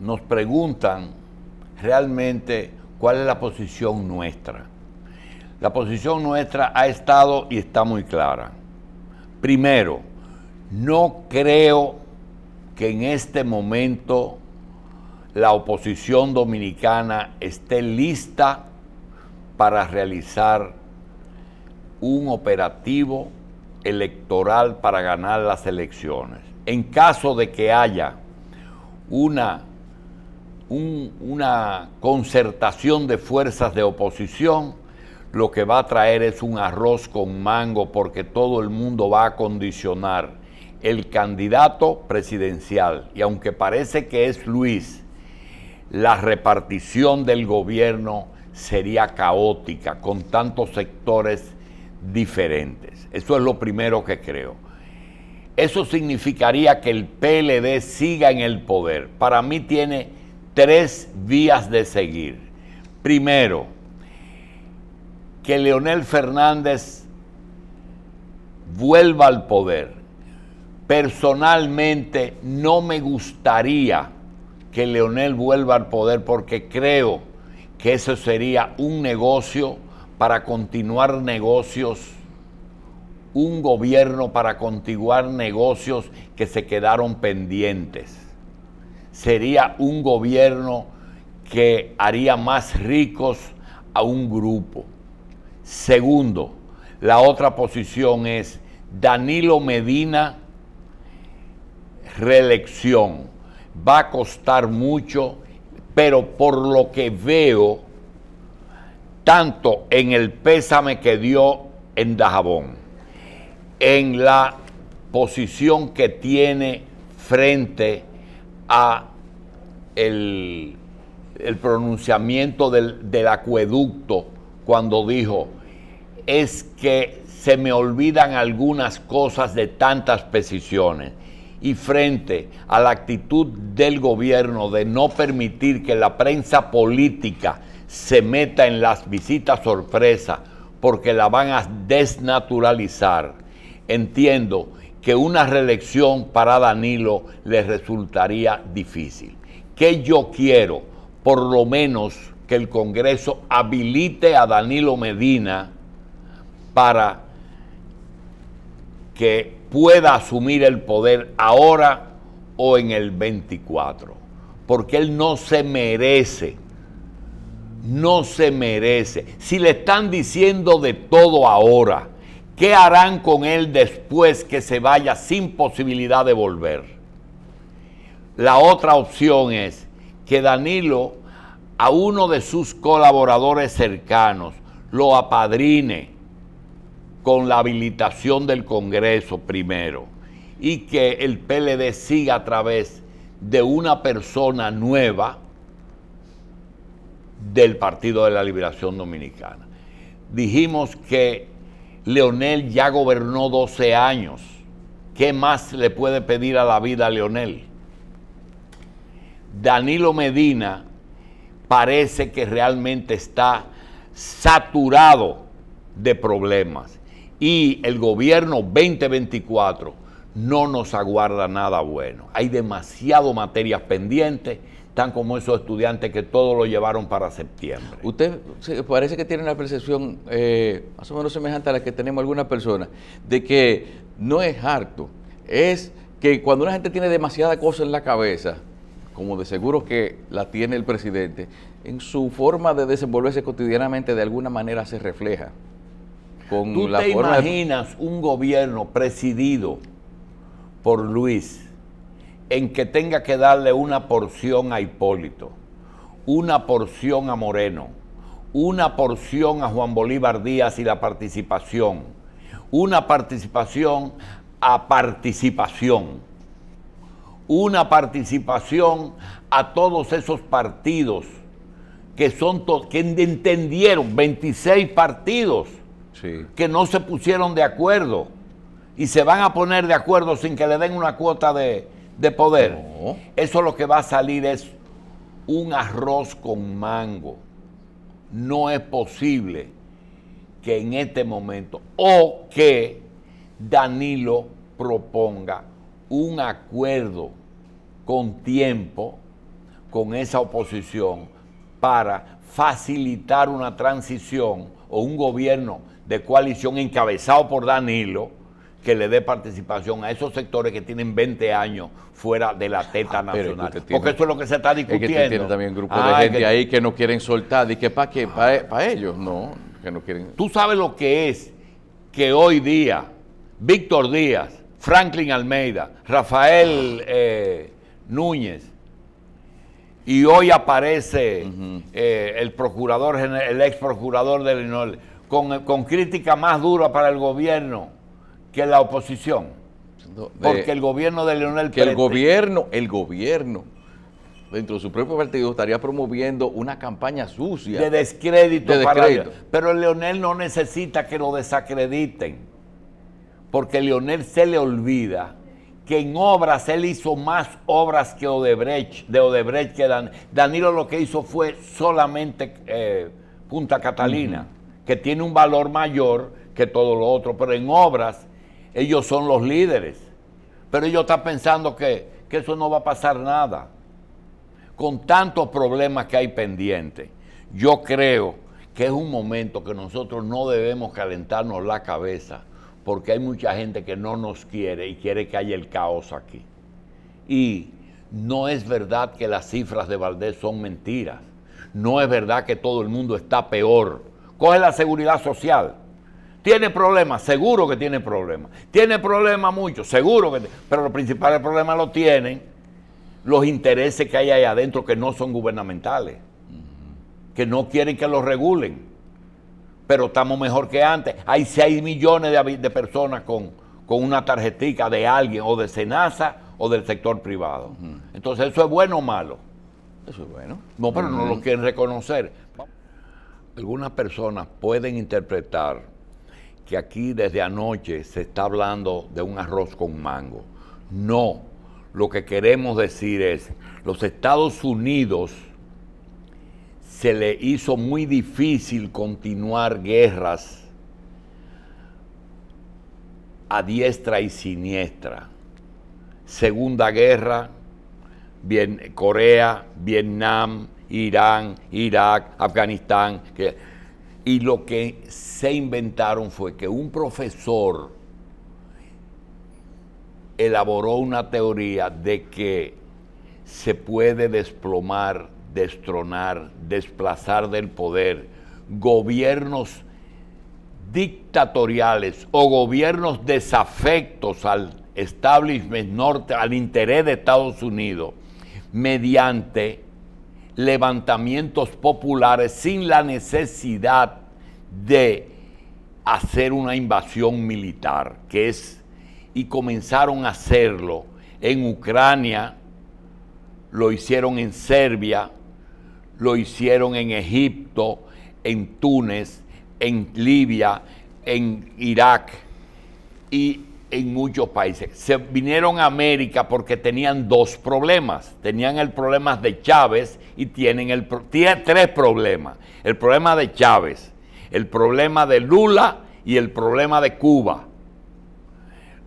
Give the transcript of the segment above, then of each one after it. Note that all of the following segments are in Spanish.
nos preguntan realmente cuál es la posición nuestra. La posición nuestra ha estado y está muy clara. Primero, no creo que en este momento la oposición dominicana esté lista para realizar un operativo electoral para ganar las elecciones. En caso de que haya una una concertación de fuerzas de oposición, lo que va a traer es un arroz con mango porque todo el mundo va a condicionar el candidato presidencial. Y aunque parece que es Luis, la repartición del gobierno sería caótica con tantos sectores diferentes. Eso es lo primero que creo. Eso significaría que el PLD siga en el poder. Para mí tiene tres vías de seguir. Primero, que Leonel Fernández vuelva al poder. Personalmente no me gustaría que Leonel vuelva al poder porque creo que eso sería un negocio para continuar negocios, un gobierno para continuar negocios que se quedaron pendientes sería un gobierno que haría más ricos a un grupo. Segundo, la otra posición es Danilo Medina, reelección. Va a costar mucho, pero por lo que veo, tanto en el pésame que dio en Dajabón, en la posición que tiene frente a el, pronunciamiento del, acueducto cuando dijo, es que se me olvidan algunas cosas de tantas precisiones y frente a la actitud del gobierno de no permitir que la prensa política se meta en las visitas sorpresa porque la van a desnaturalizar. Entiendo que una reelección para Danilo le resultaría difícil. Que yo quiero, por lo menos, que el Congreso habilite a Danilo Medina para que pueda asumir el poder ahora o en el 24, porque él no se merece, no se merece. Si le están diciendo de todo ahora, ¿Qué harán con él después que se vaya sin posibilidad de volver? La otra opción es que Danilo a uno de sus colaboradores cercanos lo apadrine con la habilitación del Congreso primero y que el PLD siga a través de una persona nueva del Partido de la Liberación Dominicana. Dijimos que Leonel ya gobernó 12 años. ¿Qué más le puede pedir a la vida a Leonel? Danilo Medina parece que realmente está saturado de problemas y el gobierno 2024 no nos aguarda nada bueno. Hay demasiado materias pendientes están como esos estudiantes que todo lo llevaron para septiembre. Usted parece que tiene una percepción eh, más o menos semejante a la que tenemos algunas personas, de que no es harto, es que cuando una gente tiene demasiada cosa en la cabeza, como de seguro que la tiene el presidente, en su forma de desenvolverse cotidianamente de alguna manera se refleja. ¿Tú te imaginas un gobierno presidido por Luis? en que tenga que darle una porción a Hipólito, una porción a Moreno, una porción a Juan Bolívar Díaz y la participación, una participación a participación, una participación a todos esos partidos que son que entendieron 26 partidos que no se pusieron de acuerdo y se van a poner de acuerdo sin que le den una cuota de, de poder. Eso lo que va a salir es un arroz con mango. No es posible que en este momento o que Danilo proponga un acuerdo con tiempo con esa oposición para facilitar una transición o un gobierno de coalición encabezado por Danilo que le dé participación a esos sectores que tienen 20 años fuera de la ah, teta nacional. Porque eso es lo que se está discutiendo. Es que tiene también un de ah, gente ahí que no quieren soltar. ¿Y que para qué? ¿Para, e-, ellos? No, que no quieren. Tú sabes lo que es que hoy día Víctor Díaz, Franklin Almeida, Rafael eh, Núñez, y hoy aparece eh, el procurador, el ex procurador de INOL, con, con crítica más dura para el gobierno que la oposición. porque el gobierno de Leonel Que el gobierno, el gobierno, dentro de su propio partido, estaría promoviendo una campaña sucia. De descrédito. De descrédito. pero Leonel no necesita que lo desacrediten. Porque Leonel se le olvida que en obras él hizo más obras que Odebrecht, de Odebrecht que Danilo lo que hizo fue solamente eh, Punta Catalina, que tiene un valor mayor que todo lo otro, pero en obras ellos son los líderes. Pero ellos están pensando que, eso no va a pasar nada. Con tantos problemas que hay pendientes, yo creo que es un momento que nosotros no debemos calentarnos la cabeza, porque hay mucha gente que no nos quiere y quiere que haya el caos aquí. Y no es verdad que las cifras de Valdés son mentiras. No es verdad que todo el mundo está peor. Coge la seguridad social. Tiene problemas, seguro que tiene problemas. Tiene problemas muchos, seguro que pero los principales problemas los tienen los intereses que hay ahí adentro que no son gubernamentales, que no quieren que los regulen. Pero estamos mejor que antes. Hay 6 millones de, personas con, una tarjetica de alguien o de Senasa o del sector privado. Entonces, ¿eso es bueno o malo? Eso es bueno. No, pero no lo quieren reconocer. Algunas personas pueden interpretar que aquí desde anoche se está hablando de un arroz con mango. No, lo que queremos decir es, los Estados Unidos se le hizo muy difícil continuar guerras a diestra y siniestra. Segunda guerra, Corea, Vietnam, Irán, Irak, Afganistán, y lo que se inventaron fue que un profesor elaboró una teoría de que se puede desplomar, destronar, desplazar del poder gobiernos dictatoriales o gobiernos desafectos al establishment norte, al interés de Estados Unidos, mediante levantamientos populares sin la necesidad de hacer una invasión militar, que es, y comenzaron a hacerlo en Ucrania, lo hicieron en Serbia, lo hicieron en Egipto, en Túnez, en Libia, en Irak. Y en muchos países. Se vinieron a América porque tenían dos problemas. Tenían el problema de Chávez y tienen el tres problemas. El problema de Chávez, el problema de Lula y el problema de Cuba.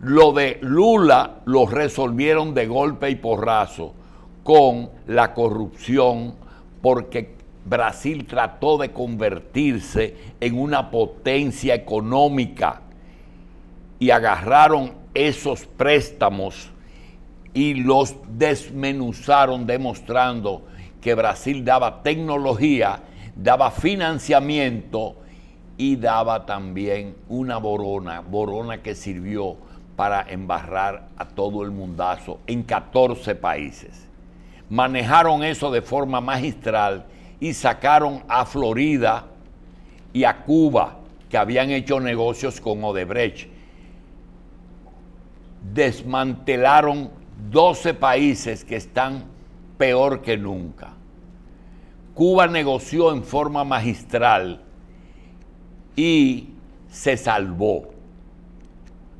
Lo de Lula lo resolvieron de golpe y porrazo con la corrupción porque Brasil trató de convertirse en una potencia económica y agarraron esos préstamos y los desmenuzaron demostrando que Brasil daba tecnología, daba financiamiento y daba también una borona, borona que sirvió para embarrar a todo el mundazo en 14 países. Manejaron eso de forma magistral y sacaron a Florida y a Cuba, que habían hecho negocios con Odebrecht desmantelaron 12 países que están peor que nunca. Cuba negoció en forma magistral y se salvó.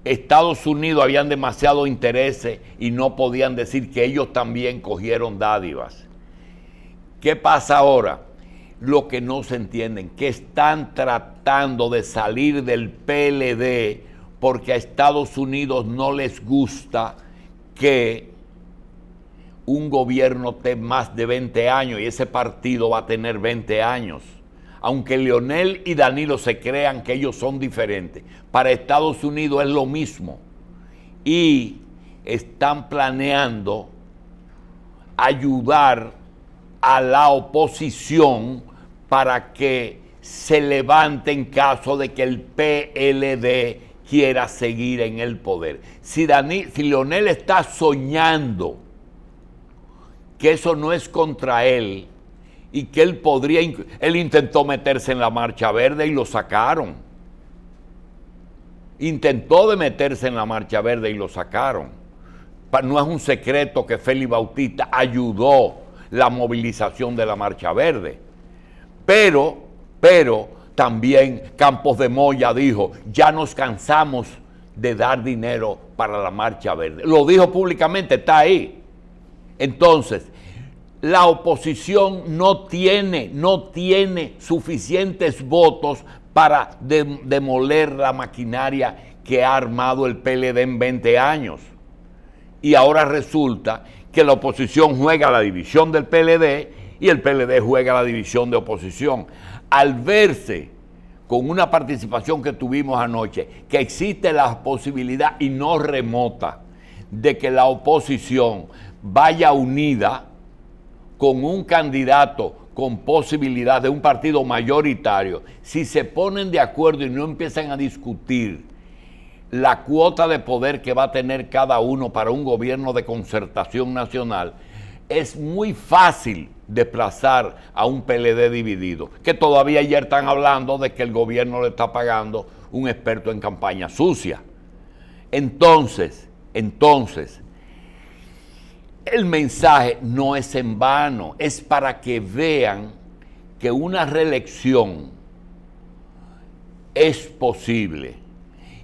Estados Unidos habían demasiado interés y no podían decir que ellos también cogieron dádivas. ¿Qué pasa ahora? Lo que no se entienden, que están tratando de salir del PLD porque a Estados Unidos no les gusta que un gobierno tenga más de 20 años y ese partido va a tener 20 años. Aunque Leonel y Danilo se crean que ellos son diferentes, para Estados Unidos es lo mismo. Y están planeando ayudar a la oposición para que se levante en caso de que el PLD quiera seguir en el poder. Si, Leonel está soñando que eso no es contra él y que él podría, él intentó meterse en la Marcha Verde y lo sacaron. Intentó de meterse en la Marcha Verde y lo sacaron. No es un secreto que Félix Bautista ayudó la movilización de la Marcha Verde. Pero, pero, también Campos de Moya dijo, ya nos cansamos de dar dinero para la Marcha Verde. Lo dijo públicamente, está ahí. Entonces, la oposición no tiene, no tiene suficientes votos para demoler la maquinaria que ha armado el PLD en 20 años. Y ahora resulta que la oposición juega la división del PLD y el PLD juega la división de oposición al verse con una participación que tuvimos anoche, que existe la posibilidad y no remota de que la oposición vaya unida con un candidato con posibilidad de un partido mayoritario, si se ponen de acuerdo y no empiezan a discutir la cuota de poder que va a tener cada uno para un gobierno de concertación nacional, es muy fácil desplazar a un PLD dividido, que todavía ayer están hablando de que el gobierno le está pagando un experto en campaña sucia. Entonces, entonces, el mensaje no es en vano, es para que vean que una reelección es posible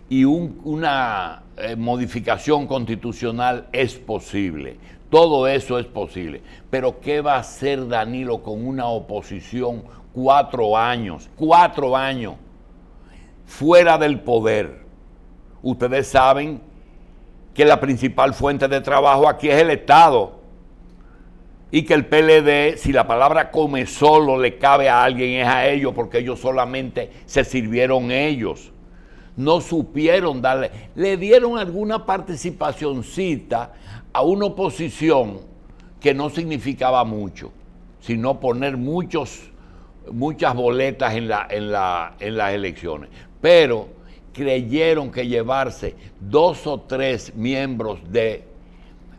y una eh, modificación constitucional es posible todo eso es posible. Pero ¿qué va a hacer Danilo con una oposición cuatro años, cuatro años, fuera del poder? Ustedes saben que la principal fuente de trabajo aquí es el Estado y que el PLD, si la palabra come solo le cabe a alguien, es a ellos, porque ellos solamente se sirvieron ellos. No supieron darle, le dieron alguna participacioncita a una oposición que no significaba mucho, sino poner muchos, muchas boletas en, la, la, en las elecciones. Pero creyeron que llevarse dos o tres miembros de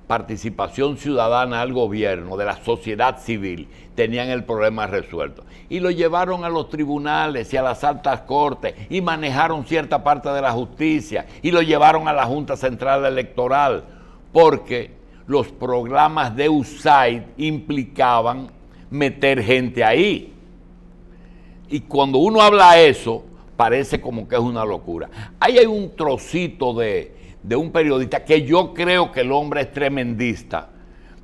participación ciudadana al gobierno, de la sociedad civil, tenían el problema resuelto. Y lo llevaron a los tribunales y a las altas cortes y manejaron cierta parte de la justicia y lo llevaron a la Junta Central Electoral porque los programas de USAID implicaban meter gente ahí. Y cuando uno habla eso, parece como que es una locura. Ahí hay un trocito de, un periodista que yo creo que el hombre es tremendista,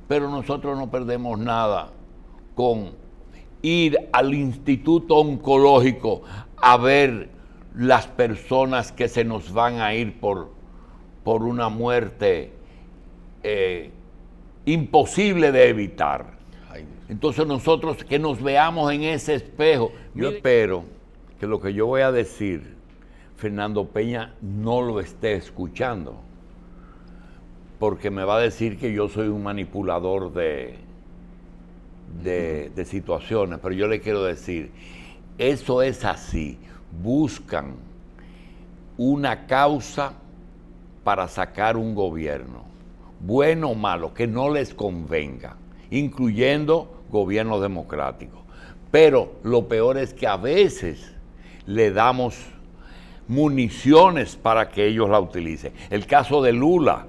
pero nosotros no perdemos nada con ir al instituto oncológico a ver las personas que se nos van a ir por, por una muerte eh, imposible de evitar. Entonces nosotros que nos veamos en ese espejo. Yo espero que lo que yo voy a decir, Fernando Peña no lo esté escuchando, porque me va a decir que yo soy un manipulador de, de situaciones, pero yo le quiero decir, eso es así, buscan una causa para sacar un gobierno bueno o malo, que no les convenga, incluyendo gobiernos democráticos. Pero lo peor es que a veces le damos municiones para que ellos la utilicen. El caso de Lula,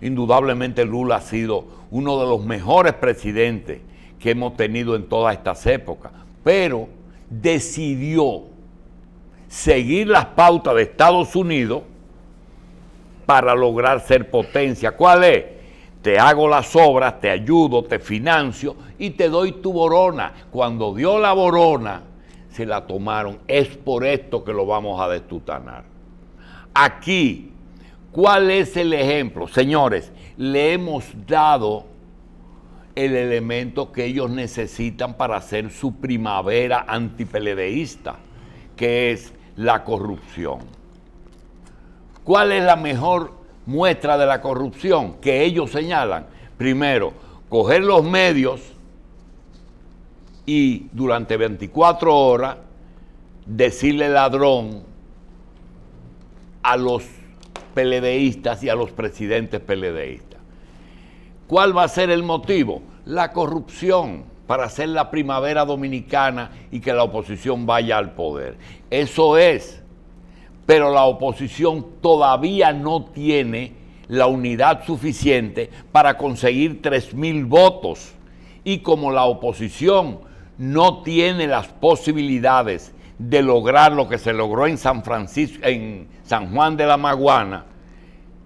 indudablemente Lula ha sido uno de los mejores presidentes que hemos tenido en todas estas épocas, pero decidió seguir las pautas de Estados Unidos para lograr ser potencia. ¿Cuál es? Te hago las obras, te ayudo, te financio y te doy tu borona. Cuando dio la borona, se la tomaron. Es por esto que lo vamos a destutanar. Aquí, ¿cuál es el ejemplo? Señores, le hemos dado el elemento que ellos necesitan para hacer su primavera antipeledeísta, que es la corrupción. ¿Cuál es la mejor muestra de la corrupción que ellos señalan? Primero, coger los medios y durante 24 horas decirle ladrón a los peledeístas y a los presidentes peledeístas. ¿Cuál va a ser el motivo? La corrupción para hacer la primavera dominicana y que la oposición vaya al poder. Eso es pero la oposición todavía no tiene la unidad suficiente para conseguir 3.000 votos. Y como la oposición no tiene las posibilidades de lograr lo que se logró en San Francisco, en San Juan de la Maguana,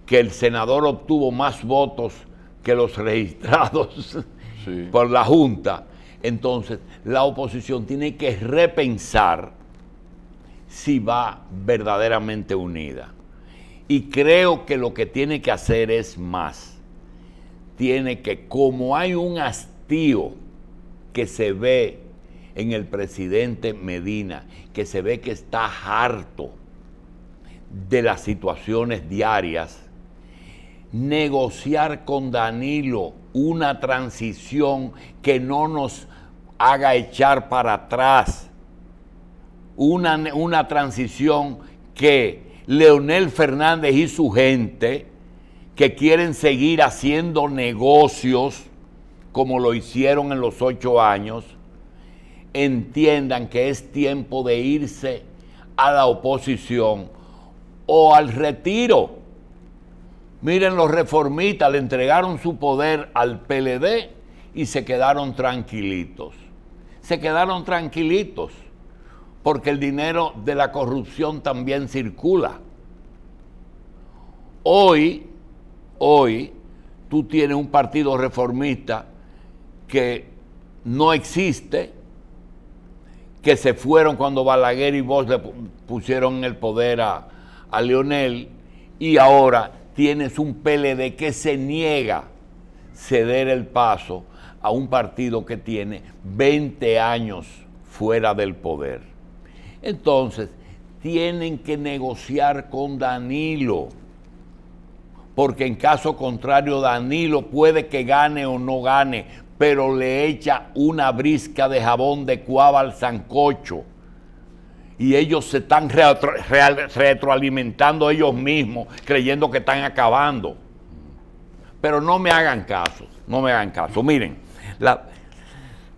que el senador obtuvo más votos que los registrados por la Junta. Entonces, la oposición tiene que repensar si va verdaderamente unida. Y creo que lo que tiene que hacer es más. Tiene que, como hay un hastío que se ve en el presidente Medina, que se ve que está harto de las situaciones diarias, negociar con Danilo una transición que no nos haga echar para atrás una, transición que Leonel Fernández y su gente, que quieren seguir haciendo negocios como lo hicieron en los ocho años, entiendan que es tiempo de irse a la oposición o al retiro. Miren, los reformistas le entregaron su poder al PLD y se quedaron tranquilitos. Se quedaron tranquilitos porque el dinero de la corrupción también circula. Hoy, hoy, tú tienes un partido reformista que no existe, que se fueron cuando Balaguer y vos le pusieron el poder a, a Leonel, y ahora tienes un PLD que se niega ceder el paso a un partido que tiene 20 años fuera del poder. Entonces, tienen que negociar con Danilo, porque en caso contrario Danilo puede que gane o no gane, pero le echa una brisca de jabón de cuava al zancocho Y ellos se están retroalimentando ellos mismos, creyendo que están acabando. Pero no me hagan caso, no me hagan caso. Miren, la,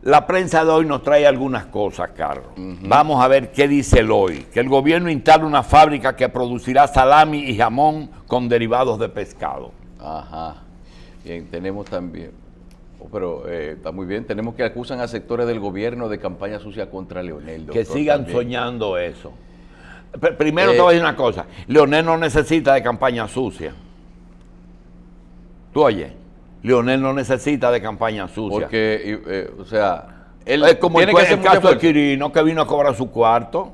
la prensa de hoy nos trae algunas cosas, Carlos. Vamos a ver qué dice el hoy. Que el gobierno instala una fábrica que producirá salami y jamón con derivados de pescado. Ajá. Bien, tenemos también. Oh, pero eh, está muy bien. Tenemos que acusan a sectores del gobierno de campaña sucia contra Leonel. que sigan soñando eso. primero eh, te voy a decir una cosa. Leonel no necesita de campaña sucia. ¿Tú oye. Lionel no necesita de campaña sucia. Porque, eh, o sea, es como tiene el, caso de Quirino que vino a cobrar su cuarto.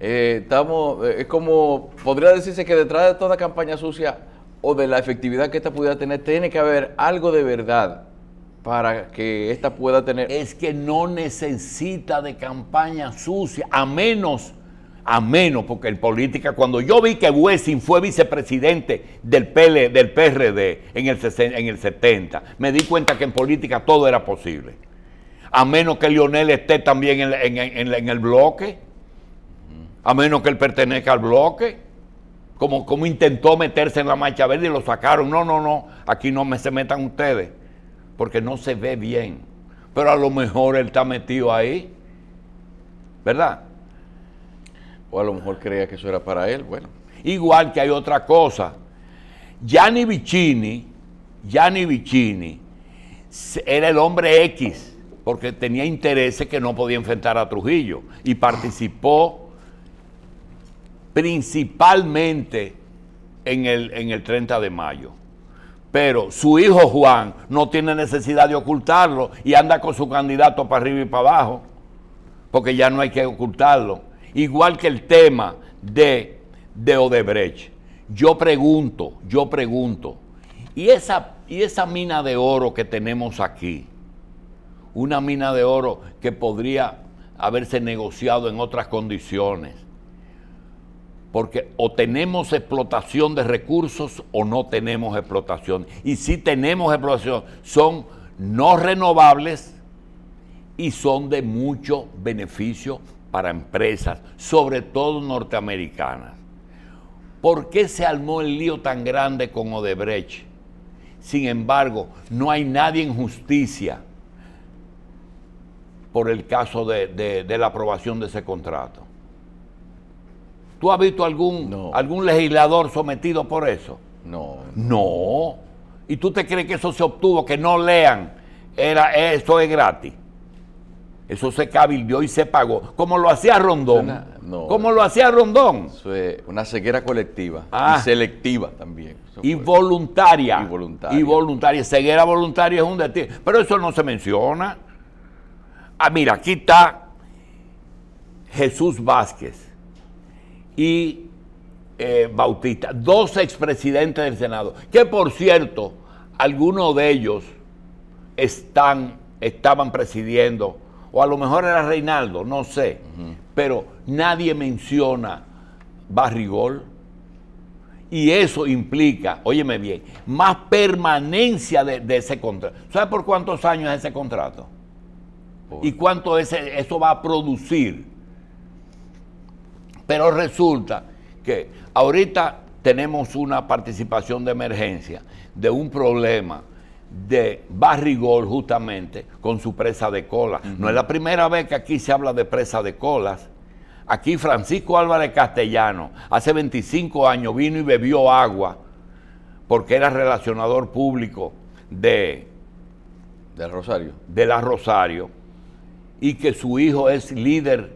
Eh, estamos, eh, es como, podría decirse que detrás de toda campaña sucia o de la efectividad que esta pudiera tener, tiene que haber algo de verdad para que esta pueda tener. Es que no necesita de campaña sucia, a menos a menos, porque en política, cuando yo vi que Wessing fue vicepresidente del, PL, del PRD en el, en el 70, me di cuenta que en política todo era posible. A menos que Lionel esté también en, el bloque, a menos que él pertenezca al bloque, como, como intentó meterse en la marcha verde y lo sacaron. No, no, no, aquí no me se metan ustedes, porque no se ve bien. Pero a lo mejor él está metido ahí, ¿verdad? O a lo mejor creía que eso era para él. Bueno, igual que hay otra cosa. Gianni Vicini, Gianni Vicini era el hombre X, porque tenía intereses que no podía enfrentar a Trujillo y participó principalmente en el 30 de mayo. Pero su hijo Juan no tiene necesidad de ocultarlo y anda con su candidato para arriba y para abajo, porque ya no hay que ocultarlo igual que el tema de, de Odebrecht. Yo pregunto, yo pregunto, ¿y esa, ¿y esa mina de oro que tenemos aquí? Una mina de oro que podría haberse negociado en otras condiciones. Porque o tenemos explotación de recursos o no tenemos explotación. Y si tenemos explotación, son no renovables y son de mucho beneficio para empresas, sobre todo norteamericanas. ¿Por qué se armó el lío tan grande con Odebrecht? Sin embargo, no hay nadie en justicia por el caso de, la aprobación de ese contrato. ¿Tú has visto algún, algún legislador sometido por eso? No. No. ¿Y tú te crees que eso se obtuvo, que no lean? Era, eso es gratis. Eso se cabildió y se pagó, como lo hacía Rondón. como lo hacía Rondón. Eso una ceguera colectiva y ah. selectiva también. Y voluntaria, y voluntaria. Y voluntaria. Ceguera voluntaria es un detalle, Pero eso no se menciona. Ah, mira, aquí está Jesús Vázquez y eh, Bautista, dos expresidentes del Senado, que por cierto, algunos de ellos están, estaban presidiendo o a lo mejor era Reinaldo, no sé, pero nadie menciona Barrigol. Y eso implica, óyeme bien, más permanencia de, ese contrato. ¿Sabe por cuántos años es ese contrato? ¿Y cuánto e, eso va a producir? Pero resulta que ahorita tenemos una participación de emergencia de un problema de Barrigol justamente con su presa de cola. No es la primera vez que aquí se habla de presa de colas. Aquí Francisco Álvarez Castellano hace 25 años vino y bebió agua porque era relacionador público de... Rosario. De la Rosario. Y que su hijo es líder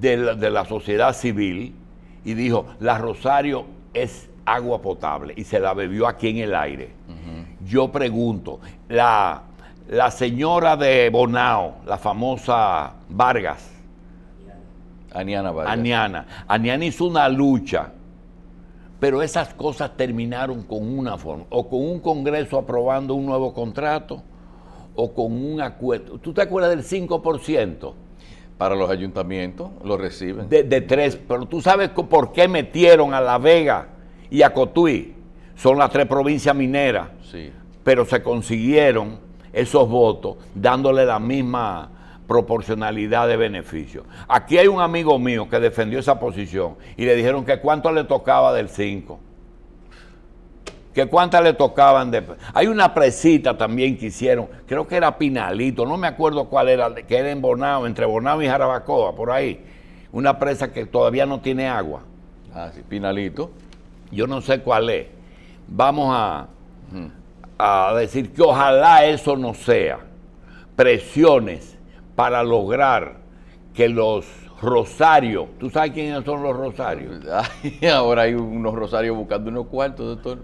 de la, sociedad civil y dijo, la Rosario es agua potable y se la bebió aquí en el aire. Yo pregunto, la, la señora de Bonao, la famosa Vargas, Aniana Vargas. Aniana. Aniana hizo una lucha, pero esas cosas terminaron con una forma, o con un Congreso aprobando un nuevo contrato, o con un acuerdo. ¿Tú te acuerdas del 5%? Para los ayuntamientos lo reciben. de tres, pero tú sabes por qué metieron a La Vega y a Cotuí son las tres provincias mineras, pero se consiguieron esos votos dándole la misma proporcionalidad de beneficio. Aquí hay un amigo mío que defendió esa posición y le dijeron que cuánto le tocaba del 5 que cuántas le tocaban de... Hay una presita también que hicieron, creo que era Pinalito, no me acuerdo cuál era, que era en Bonao, entre Bonao y Jarabacoa, por ahí. Una presa que todavía no tiene agua. Ah, sí, Pinalito. Yo no sé cuál es vamos a, decir que ojalá eso no sea presiones para lograr que los rosarios, ¿tú sabes quiénes son los rosarios? Ay, ahora hay unos rosarios buscando unos cuartos, doctor.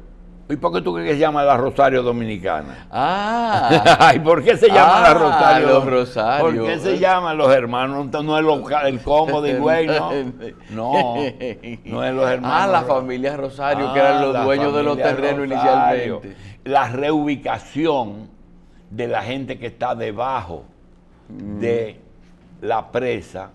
¿Y por qué tú crees que se llama la Rosario Dominicana? Ah. ¿Y por qué se llama la ah, Rosario? Los ¿Por qué se llaman los hermanos? No es el combo de güey, ¿no? No. No es los hermanos. Ah, la familia Rosario, que eran ah, los dueños de los terrenos Rosario. inicialmente. La reubicación de la gente que está debajo de mm. la presa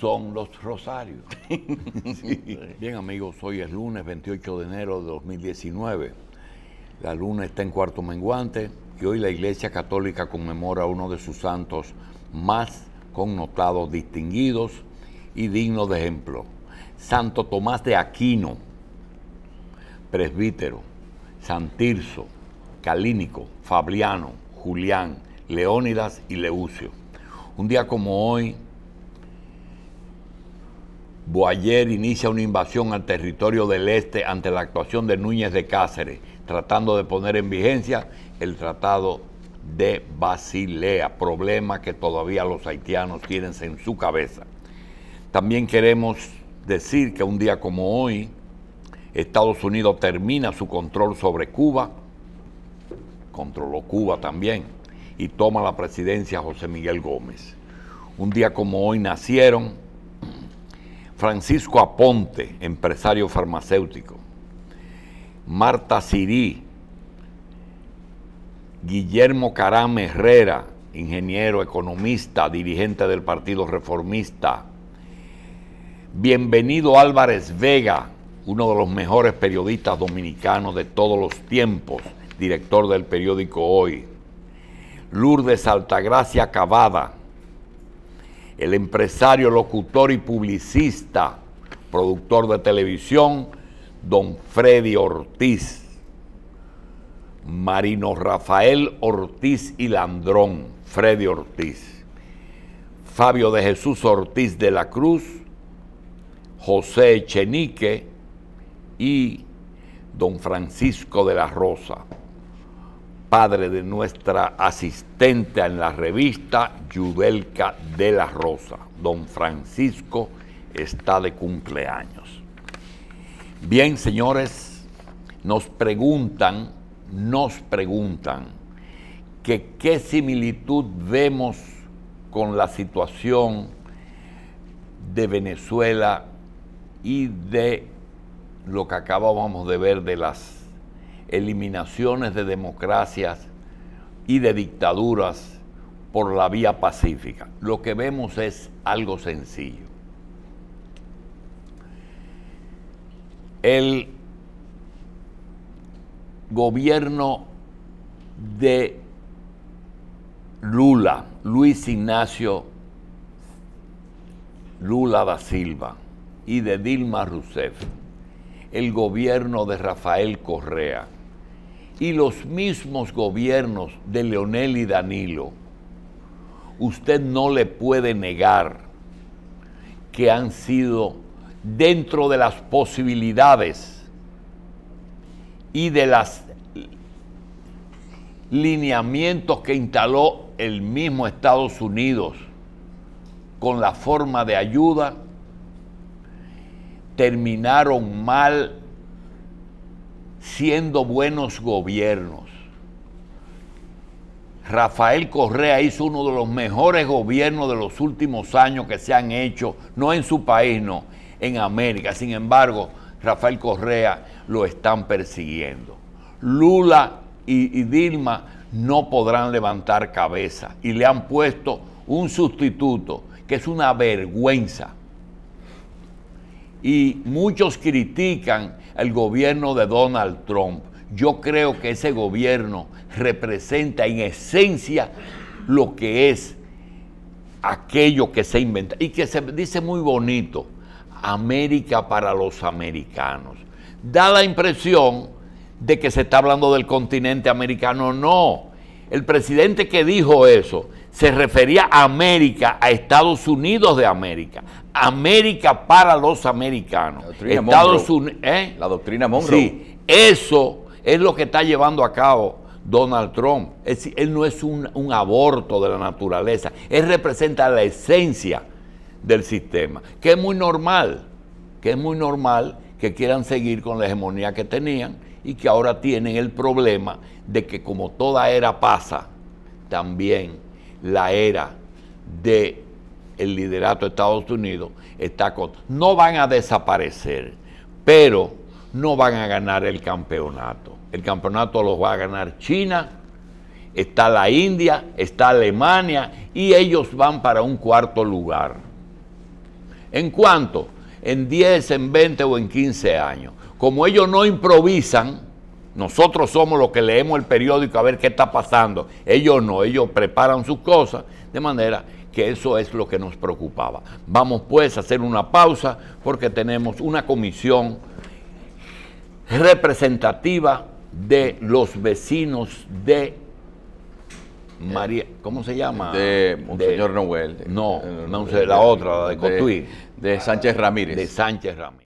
son los rosarios. Bien amigos, hoy es lunes 28 de enero de 2019. La luna está en cuarto menguante y hoy la Iglesia Católica conmemora uno de sus santos más connotados, distinguidos y dignos de ejemplo. Santo Tomás de Aquino, presbítero, Santirso, Calínico, Fabiano, Julián, Leónidas y Leucio. Un día como hoy, Boyer inicia una invasión al territorio del este ante la actuación de Núñez de Cáceres, tratando de poner en vigencia el Tratado de Basilea, problema que todavía los haitianos tienen en su cabeza. También queremos decir que un día como hoy, Estados Unidos termina su control sobre Cuba, controló Cuba también, y toma la presidencia José Miguel Gómez. Un día como hoy nacieron Francisco Aponte, empresario farmacéutico. Marta Sirí, Guillermo Carame Herrera, ingeniero, economista, dirigente del Partido Reformista. Bienvenido Álvarez Vega, uno de los mejores periodistas dominicanos de todos los tiempos, director del periódico Hoy. Lourdes Altagracia Cavada, el empresario, locutor y publicista, productor de televisión, don Freddy Ortiz. Marino Rafael Ortiz y Landrón, Freddy Ortiz. Fabio de Jesús Ortiz de la Cruz, José Echenique y don Francisco de la Rosa padre de nuestra asistente en la revista, Yudelka de la Rosa. Don Francisco está de cumpleaños. Bien, señores, nos preguntan, nos preguntan que qué similitud vemos con la situación de Venezuela y de lo que acabábamos de ver de las eliminaciones de democracias y de dictaduras por la vía pacífica. Lo que vemos es algo sencillo. El gobierno de Lula, Luis Ignacio Lula da Silva y de Dilma Rousseff, el gobierno de Rafael Correa, y los mismos gobiernos de Leonel y Danilo, usted no le puede negar que han sido dentro de las posibilidades y de los lineamientos que instaló el mismo Estados Unidos con la forma de ayuda, terminaron mal siendo buenos gobiernos. Rafael Correa hizo uno de los mejores gobiernos de los últimos años que se han hecho, no en su país, no, en América. Sin embargo, Rafael Correa lo están persiguiendo. Lula y, Dilma no podrán levantar cabeza y le han puesto un sustituto que es una vergüenza y muchos critican el gobierno de Donald Trump. Yo creo que ese gobierno representa en esencia lo que es aquello que se inventa y que se dice muy bonito, América para los americanos. Da la impresión de que se está hablando del continente americano, no. El presidente que dijo eso se refería a América, a Estados Unidos de América. América para los americanos. La ¿eh? La doctrina Monroe. Sí, eso es lo que está llevando a cabo Donald Trump. él no es un, un aborto de la naturaleza, él representa la esencia del sistema, que es muy normal, que es muy normal que quieran seguir con la hegemonía que tenían y que ahora tienen el problema de que como toda era pasa, también la era de el liderato de Estados Unidos está con, no van a desaparecer, pero no van a ganar el campeonato. El campeonato los va a ganar China, está la India, está Alemania y ellos van para un cuarto lugar. ¿En cuanto, En 10, en 20 o en 15 años. Como ellos no improvisan, nosotros somos los que leemos el periódico a ver qué está pasando. Ellos no, ellos preparan sus cosas de manera que eso es lo que nos preocupaba. Vamos pues a hacer una pausa porque tenemos una comisión representativa de los vecinos de María, ¿cómo se llama? De Monseñor Noel. No, no, la otra, la de Cotuí. De Sánchez Ramírez. De Sánchez Ramírez.